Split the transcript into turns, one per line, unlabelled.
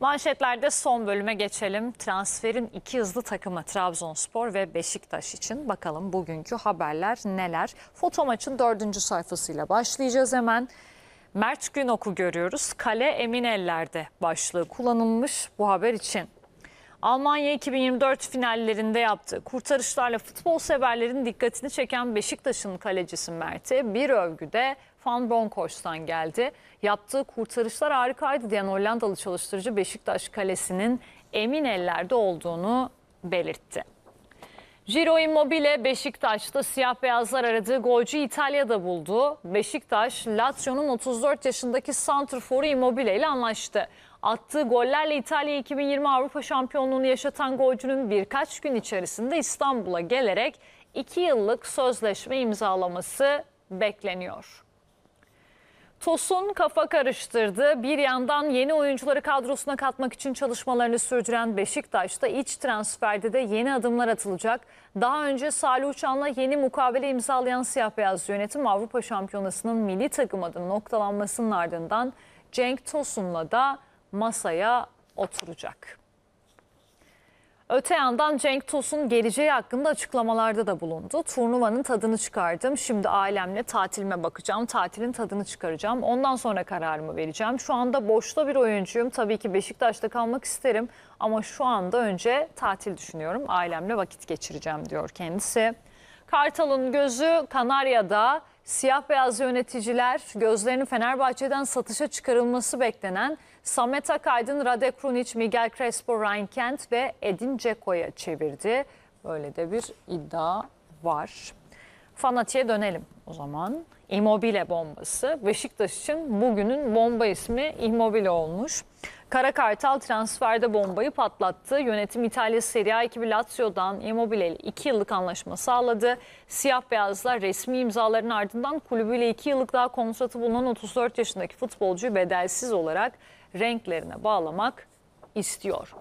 Manşetlerde son bölüme geçelim. Transferin iki hızlı takımı Trabzonspor ve Beşiktaş için. Bakalım bugünkü haberler neler? Foto maçın dördüncü sayfasıyla başlayacağız hemen. Mert Günok'u görüyoruz. Kale emin ellerde başlığı kullanılmış bu haber için. Almanya 2024 finallerinde yaptı kurtarışlarla futbol severlerin dikkatini çeken Beşiktaş'ın kalecisi Mert'e bir övgüde Van Bronkhorst'tan geldi. Yaptığı kurtarışlar harikaydı diyen Hollandalı çalıştırıcı Beşiktaş kalesinin emin ellerde olduğunu belirtti. Ciro Immobile Beşiktaş'ta siyah beyazlar aradığı golcü İtalya'da buldu. Beşiktaş, Lazio'nun 34 yaşındaki Santrfor'u Immobile ile anlaştı. Attığı gollerle İtalya 2020 Avrupa Şampiyonluğunu yaşatan golcünün birkaç gün içerisinde İstanbul'a gelerek 2 yıllık sözleşme imzalaması bekleniyor. Tosun kafa karıştırdı. Bir yandan yeni oyuncuları kadrosuna katmak için çalışmalarını sürdüren Beşiktaş'ta iç transferde de yeni adımlar atılacak. Daha önce Salih Uçan'la yeni mukavele imzalayan siyah beyaz yönetim Avrupa Şampiyonası'nın milli takım adı noktalanmasının ardından Cenk Tosun'la da masaya oturacak. Öte yandan Cenk Tosun geleceği hakkında açıklamalarda da bulundu. Turnuvanın tadını çıkardım. Şimdi ailemle tatilime bakacağım. Tatilin tadını çıkaracağım. Ondan sonra kararımı vereceğim. Şu anda boşta bir oyuncuyum. Tabii ki Beşiktaş'ta kalmak isterim. Ama şu anda önce tatil düşünüyorum. Ailemle vakit geçireceğim diyor kendisi. Kartal'ın gözü Kanarya'da Siyah beyaz yöneticiler gözlerini Fenerbahçe'den satışa çıkarılması beklenen Samet Akaydın, Rade Krunic, Miguel Crespo, Ryan Kent ve Edin Dzeko'ya çevirdi. Böyle de bir iddia var. Fanati'ye dönelim o zaman. İmobil'e bombası. Beşiktaş için bugünün bomba ismi Immobile olmuş. Kara Kartal transferde bombayı patlattı. Yönetim İtalya Serie A ekibi Lazio'dan Immobile 2 yıllık anlaşma sağladı. Siyah beyazlar resmi imzaların ardından kulübüyle 2 yıllık daha kontratı bulunan 34 yaşındaki futbolcuyu bedelsiz olarak renklerine bağlamak istiyor.